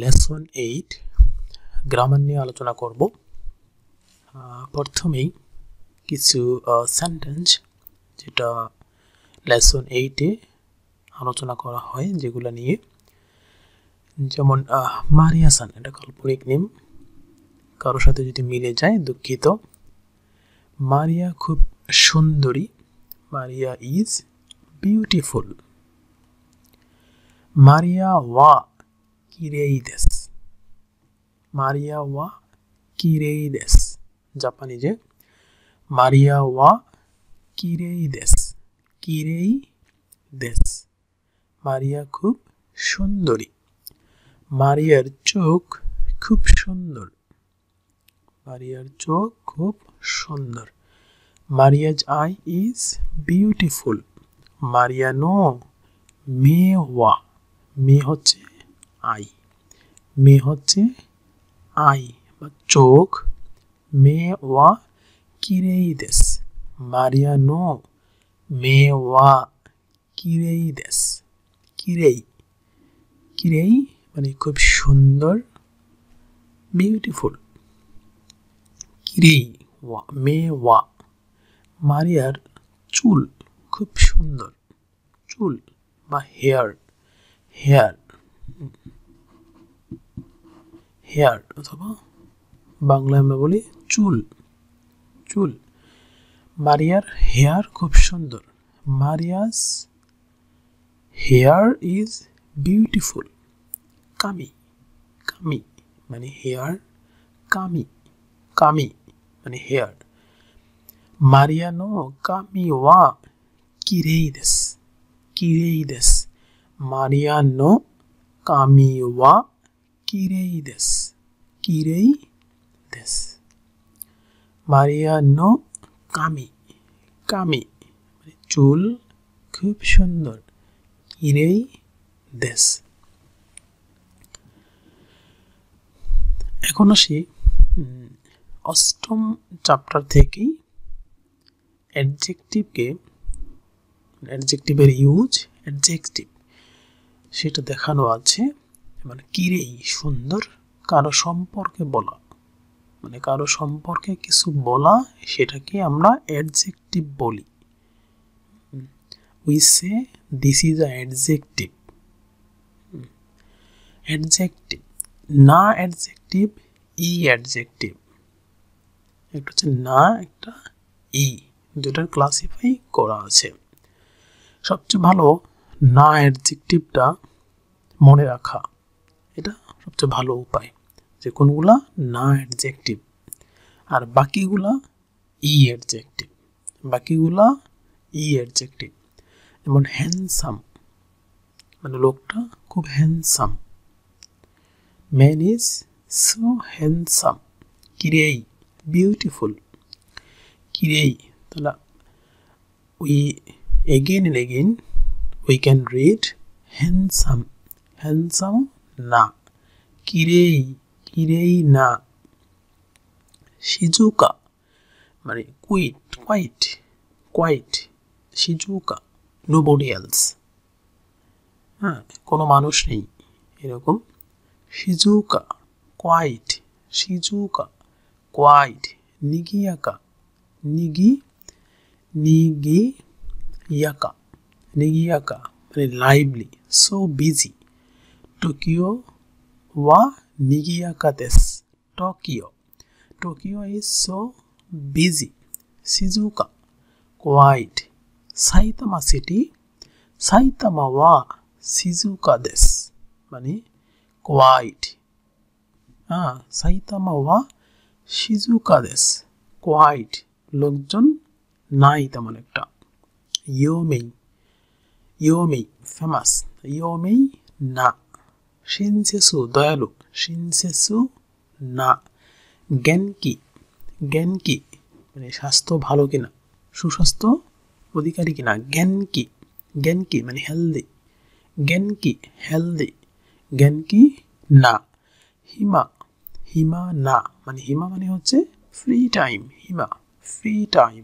Lesson eight grammar নিয়ে আলোচনা করব প্রথমেই কিছু সেন্টেন্স যেটা লেসন এইটে আলোচনা করা হয় যেগুলো নিয়ে যেমন মারিয়াসান এটা কাল্পনিক নেম কারোর সাথে যদি মিলে যায় দুঃখিত মারিয়া খুব সুন্দরী মারিয়া ইজ বিউটিফুল মারিয়া ওয়া কিরেইদেস মারিয়া ওয়া কিরেইদেস জাপানিজে মারিয়া ওয়া কিরেইদেস কিরেই দেশ মারিয়া খুব সুন্দরী মারিয়ার চোখ খুব সুন্দর মারিয়ার চোখ খুব সুন্দর Maria's eye is beautiful Maria নো ওয়া মে হচ্ছে আই মে হচ্ছে আই বা চোখ মে ওয়া কিরেইদেস নো মে ওয়া কিরেইদেস কিরেই কিরেই মানে খুব সুন্দর বিউটিফুল কিরেই ওয়া মে ওয়া মারিয়ার চুল খুব সুন্দর চুল বা হেয়ার হেয়ার হেয়ার অথবা বাংলায় আমরা বলি চুল চুল মারিয়ার হেয়ার খুব সুন্দর মারিয়াস হেয়ার ইজ বিউটিফুল কামি কামি মানে হেয়ার কামি কামি মানে হেয়ার মারিয়ানো কামি ওয়া কিরেইদেস কিরেইদেস মারিয়ানো কামি ওয়া Kireides. Kireides. মারিয়ানো কামি কামি চুল খুব সুন্দর কিরেই দেশ এখন আসি অষ্টম চ্যাপ্টার থেকেই অ্যাডজেক্টিভকে অ্যাডজেক্টিভের ইউজ অ্যাডজেক্টিভ সেটা দেখানো আছে মানে কিরে সুন্দর কারো সম্পর্কে বলা মানে কারো সম্পর্কে কিছু বলা সেটাকে আমরা অ্যাডজেক্টিভ বলি we say this is a adjective adjective না অ্যাডজেক্টিভ ই অ্যাডজেক্টিভ একটা হচ্ছে না একটা ই দুটার ক্লাসিফাই করা আছে সবচেয়ে ভালো না অ্যাডজেক্টিভটা মনে রাখা এটা সবচেয়ে ভালো উপায় যে কোনগুলো না অ্যাডজেকটিভ আর বাকিগুলো ই অ্যাডজেকটিভ বাকিগুলো ই অ্যাডজেকটিভ এমন হ্যান্ডসাম মানলোকটা খুব handsome man is so handsome কি রে বিউটিফুল কি রে তাহলে we again and again we can read handsome handsome ना কিরেই কিরেই না শিজুকা মানে কুইট কোয়াইট কোয়াইট শিজুকা নো বডি এলস হ্যাঁ কোনো মানুষ নেই এরকম শিজুকা কোয়াইট শিজুকা কোয়াইট নিগিয়াকা নিগি নিগিয়াকা নিগিয়াকা মানে lively so busy Tokyo wa nigiyaka desu. Tokyo. Tokyo is so busy. s h i z u k a Quiet. Saitama city. Saitama wa s h i z u k a desu. 何 ?quiet. Saitama Ah, wa s h i z u k a d e t লোকজন নাই ত j ম n n a ট t a m a n e ে t a Yomi. Yomi. Famous. Yomi na. শিনসেসু দয়ালু শিনসেসু না জ্ঞান কি জ্ঞান কি মানে স্বাস্থ্য ভালো কিনা সুস্বাস্থ্য অধিকারী কিনা জ্ঞান কি জ্ঞান কি মানে হেলদি জ্ঞান কি হেলদি জ্ঞান কি না হিমা হিমা না মানে হিমা মানে হচ্ছে ফ্রি টাইম হিমা ফ্রি টাইম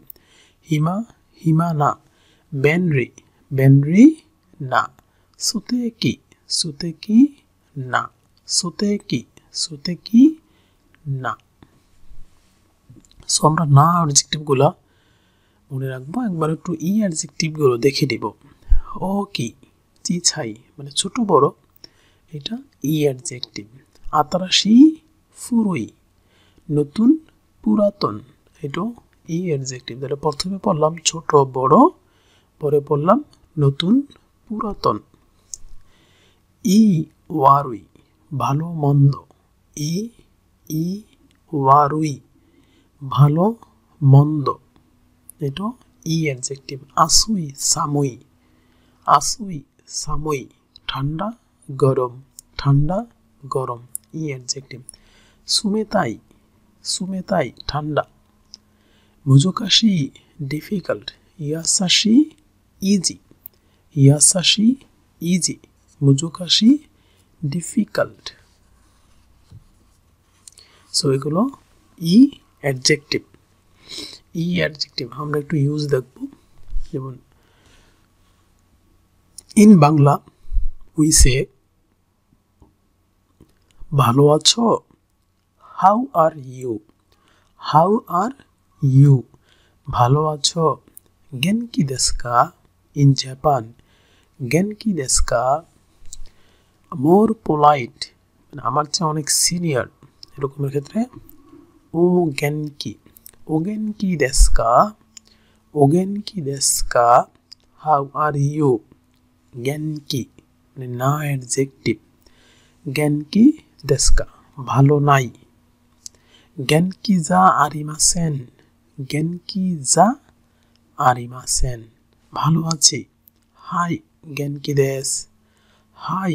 হিমা হিমা না ব্যানরি ব্যানরি না সুতে কি সুতে কি না সুতে কি সুতে কি না সো আমরা না অ্যাডজেক্টিভগুলো মনে রাখবো একবার একটু ই অ্যাডজেক্টিভগুলো দেখে দিব ও কি চি ছাই মানে ছোট বড় এটা ই অ্যাডজেক্টিভ আতারাশি ফুরুই নতুন পুরাতন এটাও ই অ্যাডজেক্টিভ তাহলে প্রথমে পড়লাম ছোট বড় পরে পড়লাম নতুন পুরাতন ই ওয়ারুই ভালো মন্দ ই ই ওয়ারুই ভালো মন্দ এটা ই অ্যাডজেক্টিভ আসুই সামুই আসুই সামুই ঠান্ডা গরম ঠান্ডা গরম ই অ্যাডজেক্টিভ সুমেতাই সুমেতাই ঠান্ডা মুজুকাশি ডিফিকাল্ট ইয়াসাশি ইজি ইয়াসাশি ইজি মুজুকাশি difficult সো এগুলো ই অ্যাডজেক্টিভ ই অ্যাডজেক্টিভ আমরা একটু ইউজ দেখব যেমন ইন বাংলা উই সে ভালো আছো how are you how are you ভালো আছো গেন কি দেশকা ইন জাপান গেন কি দেশকা মোর পোলাইট মানে আমার চেয়ে অনেক সিনিয়র এরকমের ক্ষেত্রে ও জ্ঞান কি ওগেন কি দেস্কা ওগেন কি দেস্কা হাউ আর ইউ জ্ঞান কি মানে না অ্যাডজেক্টিভ জ্ঞান কি দেস্কা ভালো নাই জ্ঞান কি যা আরিমাসেন জ্ঞান কি যা আরিমাসেন ভালো আছি হাই জ্ঞান কি দেশ হাই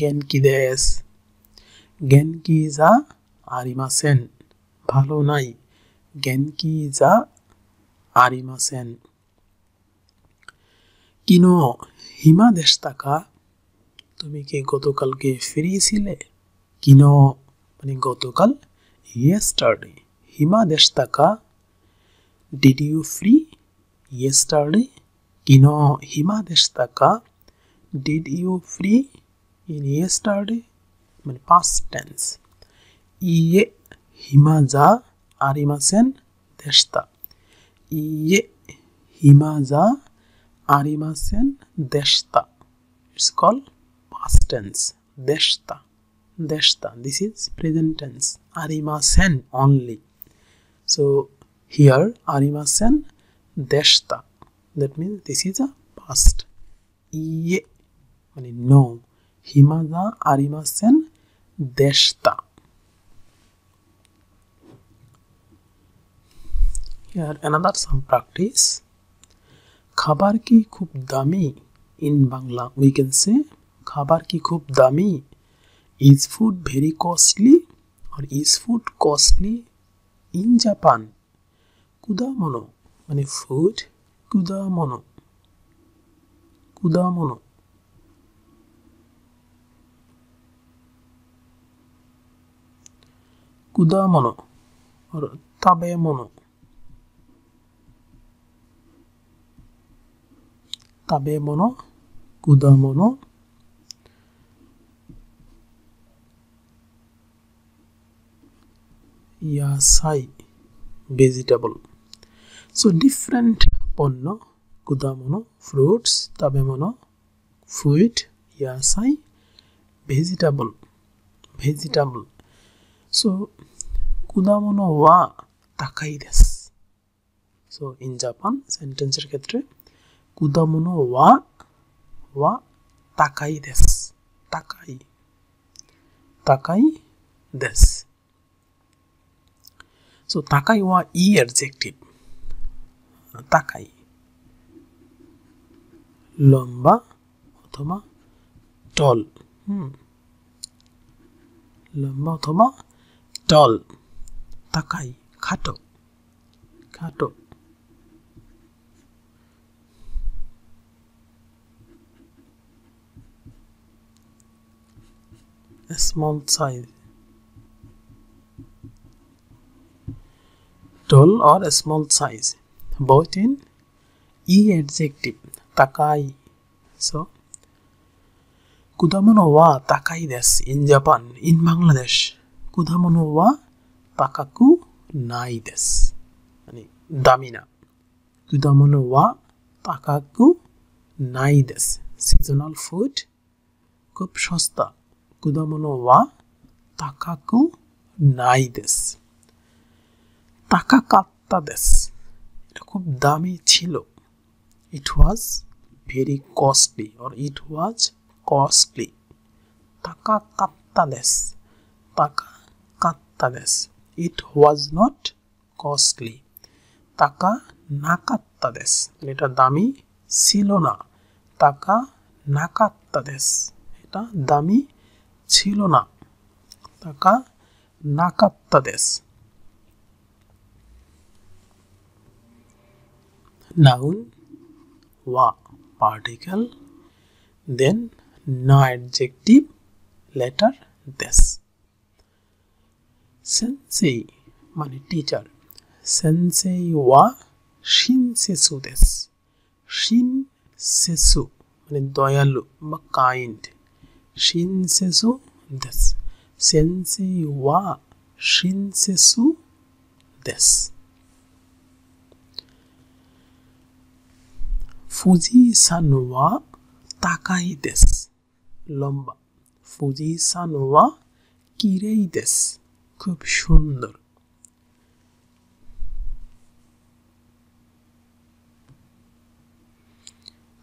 গেনকি দেস গেনকি যা আরিমাসেন ভালো নাই গেনকি যা আরিমাসেন কিনো হিমা দেশ টাকা তুমি কি গতকালকে ফ্রি কিন কিনো মানে গতকাল ইয়েস্টারডে হিমা দেশ টাকা ডিড ইউ ফ্রি ইয়েস্টারডে কিনো হিমা দেশ টাকা ডিড ইউ ফ্রি yesterday মানে past tense ইয়ে হিমাজা আরিমাসেন দেশতা ইয়ে হিমাজা আরিমাসেন দেশতা it's called past tense deshta deshta this is present tense arimasen only so here arimasen deshta that means this is a past ye মানে no हिमादा अरिमासेन देशता यार another सम practice खबर की खूब দামি in Bangla we can say খবর কি খুব দামি is food very costly or is food costly in Japan কুদামোনো মানে ফুড কুদামোনো কুদামোনো 果物食べ物食べ物果物野菜 vegetable so different ponno kudamono fruits tabemono food yasai vegetable vegetable So, 果物は高いです。So, in Japan, sentence এর ক্ষেত্রে 果物はは高いです。高い。高いです。So, 高いは E adjective。高い。লম্বা অথবা টল হুম লম্বা অথবা tall takai, kato, kato, a small size tall or a small size both in e adjective takai so kudamono wa takai desu in japan in bangladesh নাই দামি না seasonal food খুব সস্তা কুদামনো ওয়া তাকাকু নাই দেস তাকা কাত্তা এটা খুব দামি ছিল it was very costly or it was costly তাকা কাত্তা দেশ তাকা কাত্তাদেস ইট ওয়াজ নট কস্টলি টাকা নাকাত্তাদেস এটা দামি ছিল না টাকা নাকাত্তাদেস এটা দামি ছিল না টাকা নাকাত্তাদেস নাউন ওয়া পার্টিকেল দেন না অ্যাডজেক্টিভ লেটার দেশ 先生 মানে টিচার সেন্সেই ওয়া শিন সেসু দেস শিন সেসু মানে দয়ালু বা কাইন্ড শিন সেসু দেস সেন্সেই ওয়া শিন সেসু দেস ফুজি সান ওয়া তাকাই দেস লম্বা ফুজি সান ওয়া কিরেই দেস খুব সুন্দর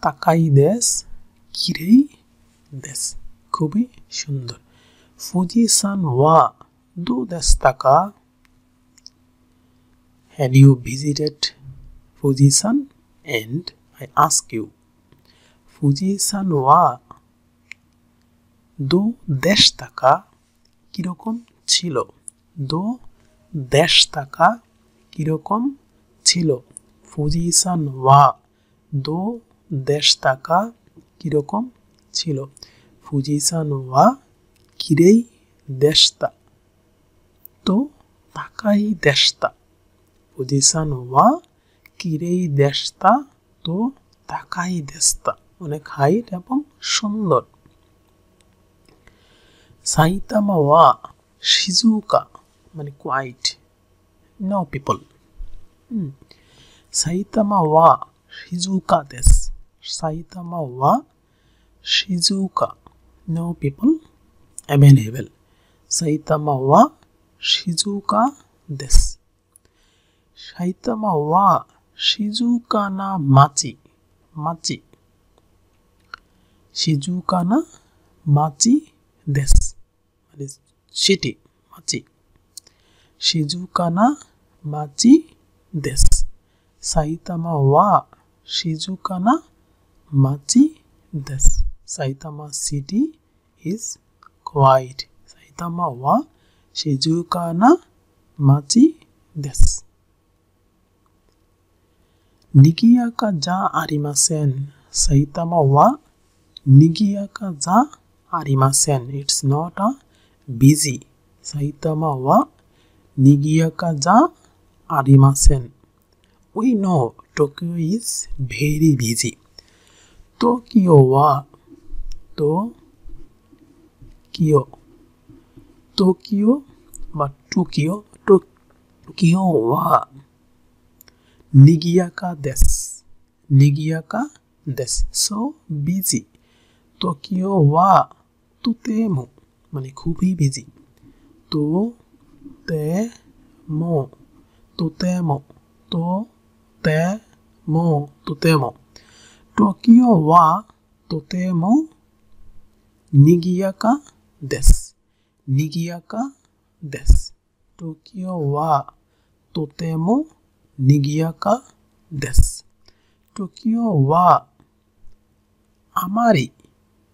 তাকাই দেশ কিরেই দেশ খুবই সুন্দর ফুজি সান ওয়া দু দেশ তাকা had you visited Fuji san and I ask you Fuji san ওয়া দু দেশ তাকা কীরকম ছিল দো দেশ টাকা কীরকম ছিল ফুজিসান ওয়া দো দেশ টাকা কীরকম ছিল পজিশন ওয়া কিরেই দেশতা তো তাকাই দেশতা ফুজিসান ওয়া কিরেই দেশতা তো তাকাই দেশতা অনেক হাইট এবং সুন্দর সাইতামা ওয়া শিজুকা মানে কোয়াইট নো পিপল সাইতামা ওয়া শিজুকা দেশ সাইতামা ওয়া শিজুকা নো পিপল অ্যাভেলেবেল সাইতামা ওয়া শিজুকা দেশ সাইতামা ওয়া শিজুকা না মাচি মাচি শিজুকা না মাচি দেশ মানে সিটি মাচি 静かな町です。埼玉は静かな町です。埼玉 city is quiet. 埼玉は静かな町です。賑やかじゃありません。埼玉は賑やかじゃありません。It's not a busy. 埼玉は nigiyakaza arimasen. We know Tokyo is very busy. Tokyo wa Tokyo Tokyo বা টোকিও টোকিও ওয়া নিগিয়াকা দেশ নিগিয়াকা দেশ সো বিজি টোকিও ওয়া তুতেমু মানে খুবই বিজি তো ても、とても、とても、とても。東京はとてもぎやかです。ぎやかです。東京はとてもにぎやかです。東京はあまり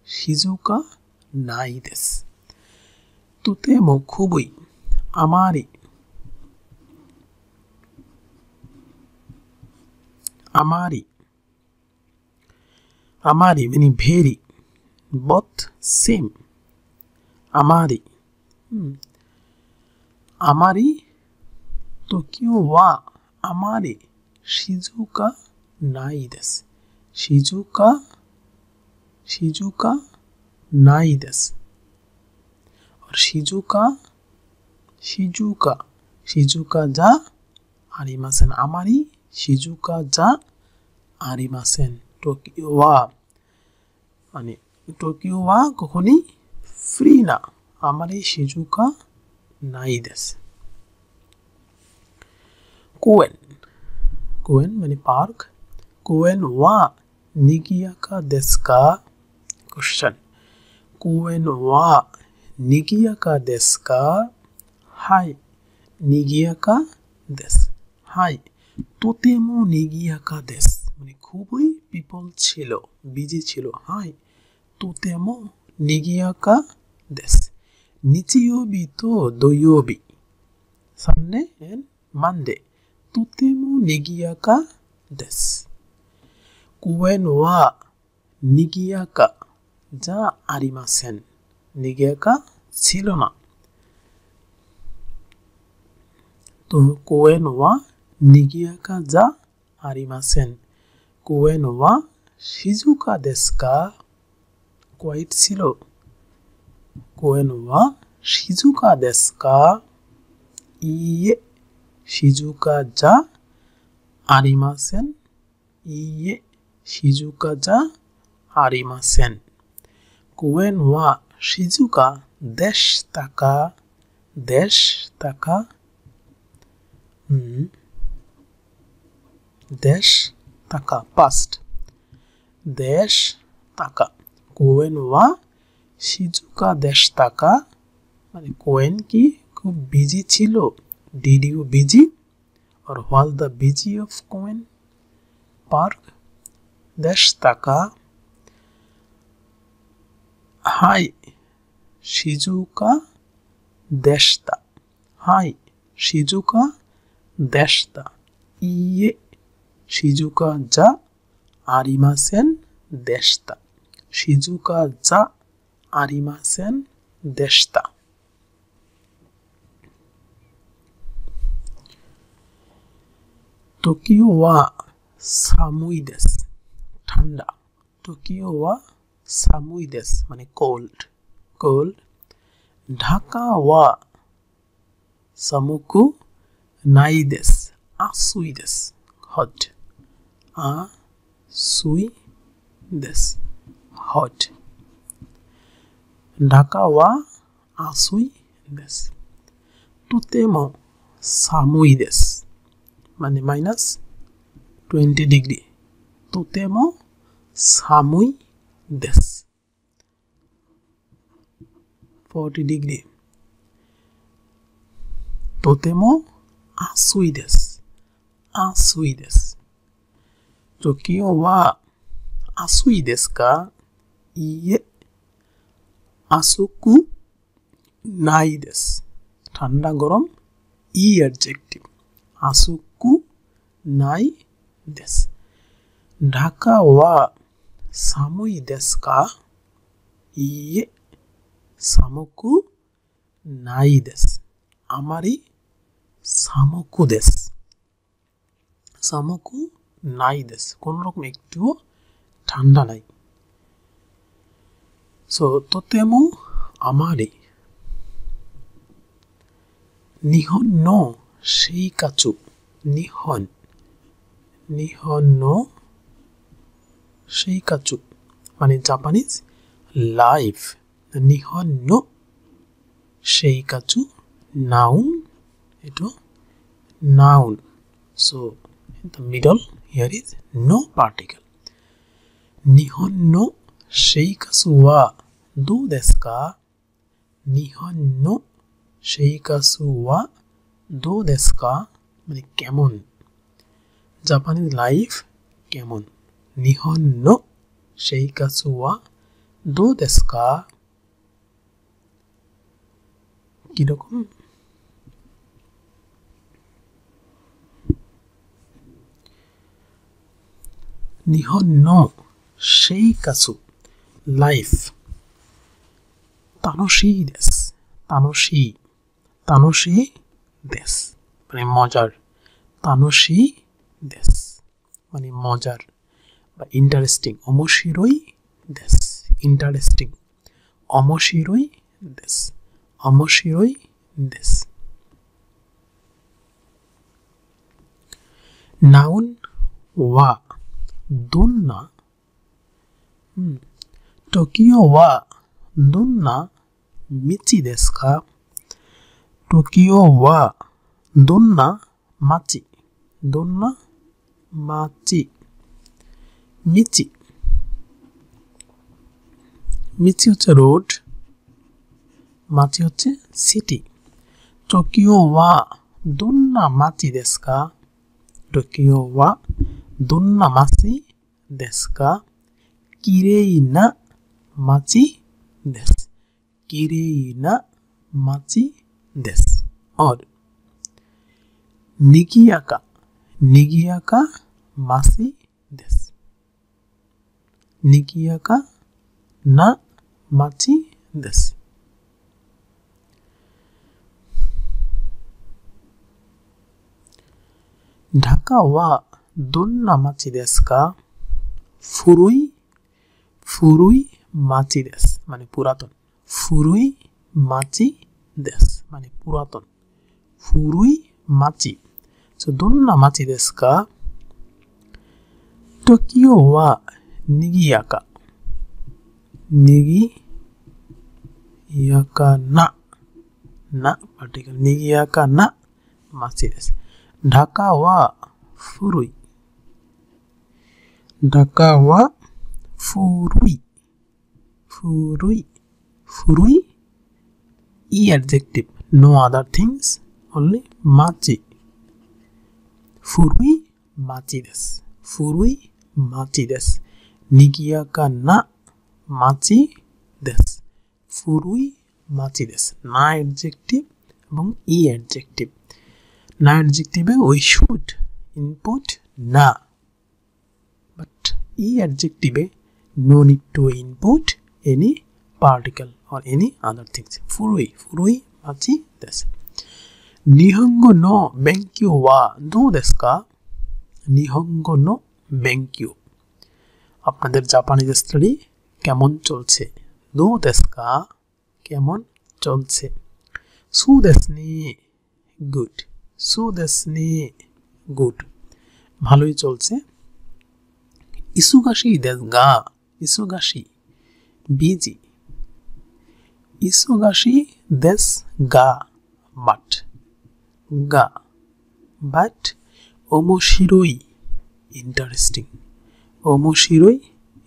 静かないです。とてもくぶい。Amari. Amari. Amari meaning very. Both same. Amari. Hmm. Amari तो क्यों वा हमारे शिजू का नाई दस शिजू का शिजू का नाई दस और शिजू का shizuka shizuka ja arimasen amari shizuka ja arimasen Tokyo ওয়া মানে টোকিও ওয়া কখনই ফ্রি না আমার এই শিজুকা নাই দেশ কোয়েন কোয়েন মানে পার্ক কোয়েন ওয়া নিগিয়াকা দেশকা কোশ্চেন কোয়েন ওয়া নিগিয়াকা দেশকা はいにぎやかです。はい。とてもにぎやかです。মানে খুবই পিপল ছিল বিজি ছিল হাই তোতেমো নিগিয়াকা দেশ নিচিয়বি তো দৈয়বি সামনে এন্ড মানডে তোতেমো নিগিয়াকা দেশ কুয়েন ওয়া নিগিয়াকা যা আরিমাসেন নিগিয়াকা ছিল না কোয়েনোয়া নিগিয়াকা যা আরিমাসেন কোয়েনোয়া শিজুকা দেস্কা কোয়াইট ছিল কোয়েনোয়া শিজুকা দেস্কা ইয়ে শিজুকা যা আরিমাসেন ইয়ে শিজুকা যা আরিমাসেন কোয়েনোয়া শিজুকা দেশ টাকা দেশ টাকা দেশ টাকা পাস্ট দেশ টাকা কোয়েন ওয়া সিজুকা দেশ টাকা মানে কোয়েন কি খুব বিজি ছিল did you busy are whole the busy of কোয়েন পার্ক দেশ টাকা হাই সিজুকা দেশতা হাই সিজুকা deshita. Ie shizuka ja arimasen deshita. Shizuka ja arimasen deshita. Tokyo वा सामुई देश ঠান্ডা টোকিও ওয়া সামুই দেশ মানে কোল্ড কোল্ড ঢাকা ওয়া সামুকু ないです。あすいです。hot。すいです。hot。中はあすいです。とても寒いです。まね、マイナス20 d e g r e とても寒いです。40 d e g r e とても暑いです。暑いです。と、気温は、暑いですかいいえ、暑くないです。タンダゴロン、いいアジェクティブ。暑くないです。中は寒いですかいいえ、寒くないです。あまり সামকু দেশ সামকু নাই দেশ কোনো রকম একটুও ঠান্ডা নাই সো তো তেমন আমারে নিহন ন সেই কাচু নিহন নিহন ন সেই কাচু মানে জাপানিজ লাইফ নিহন ন সেই কাচু নাউন এটু noun so the middle here is no particle নিহন্ন সেই শেইকা দু দেশকা নিহন্ন সেই শেইকা দু দেশকা মানে কেমন জাপানিজ লাইফ কেমন নিহন্ন নো শেইকা সুয়া দু দেশকা কিরকম 日本の生活、life মানে মজার তানসি দেশ মানে মজার বা ইন্টারেস্টিং অমশিরই দেশ ইন্টারেস্টিং অমশিরই দেশ অমশিরই দেশ নাউন ওয়া どんな、うん、東京はどんな道ですか東京はどんな街どんな街道道 হচ্ছে রোড মাটি হচ্ছে সিটি টোকিও ওয়া দোন্না মাটি দেশকা টোকিও ওয়া どんな街ですかきれいな街です。きれいな街です。おる。にぎやか、にぎやか街です。にぎやかな街です。中はどんな町ですか古い、古い町です。マাプラトン。古い町です。マাプラトン。古い町。So, どんな町ですか時京はぎやか。にぎやかな。な、にぎやかな町です。中は古い。ঢাকা ওয়া ফুরুই ফুরুই ফুরুই ই adjective no other things only মাচি ফুরুই মাচিদেস ফুরুই মাচিদেস নিগিয়াকা না মাচি দেশ ফুরুই মাচি দেশ না অ্যাডজেক্টিভ এবং ই অ্যাডজেক্টিভ না অ্যাডজেক্টিভে উই শুড ইনপুট না e adjective no need to input any particle or any other things furui furui machi desu nihongo no benkyou wa dou desu ka nihongo no benkyou আপনাদের Japanese study কেমন চলছে দো দেশকা কেমন চলছে সুদেশনি good সুদেশনি good ভালোই চলছে 忙しいですが、忙しい。busy. 忙しいですが、but. が、but 面白い interesting 面白い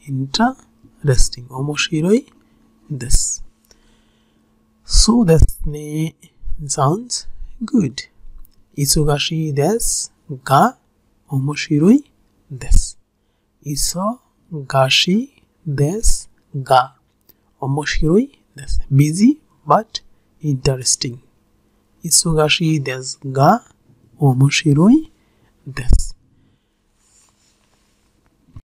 interesting 面白いですそうですね sounds good 忙しいですが面白いです ইসো গাশি দেশ গা অমশিরই দেশ বিজি বাট ইন্টারেস্টিং ইসোগাশি দেশ গা অমশিরই দেশ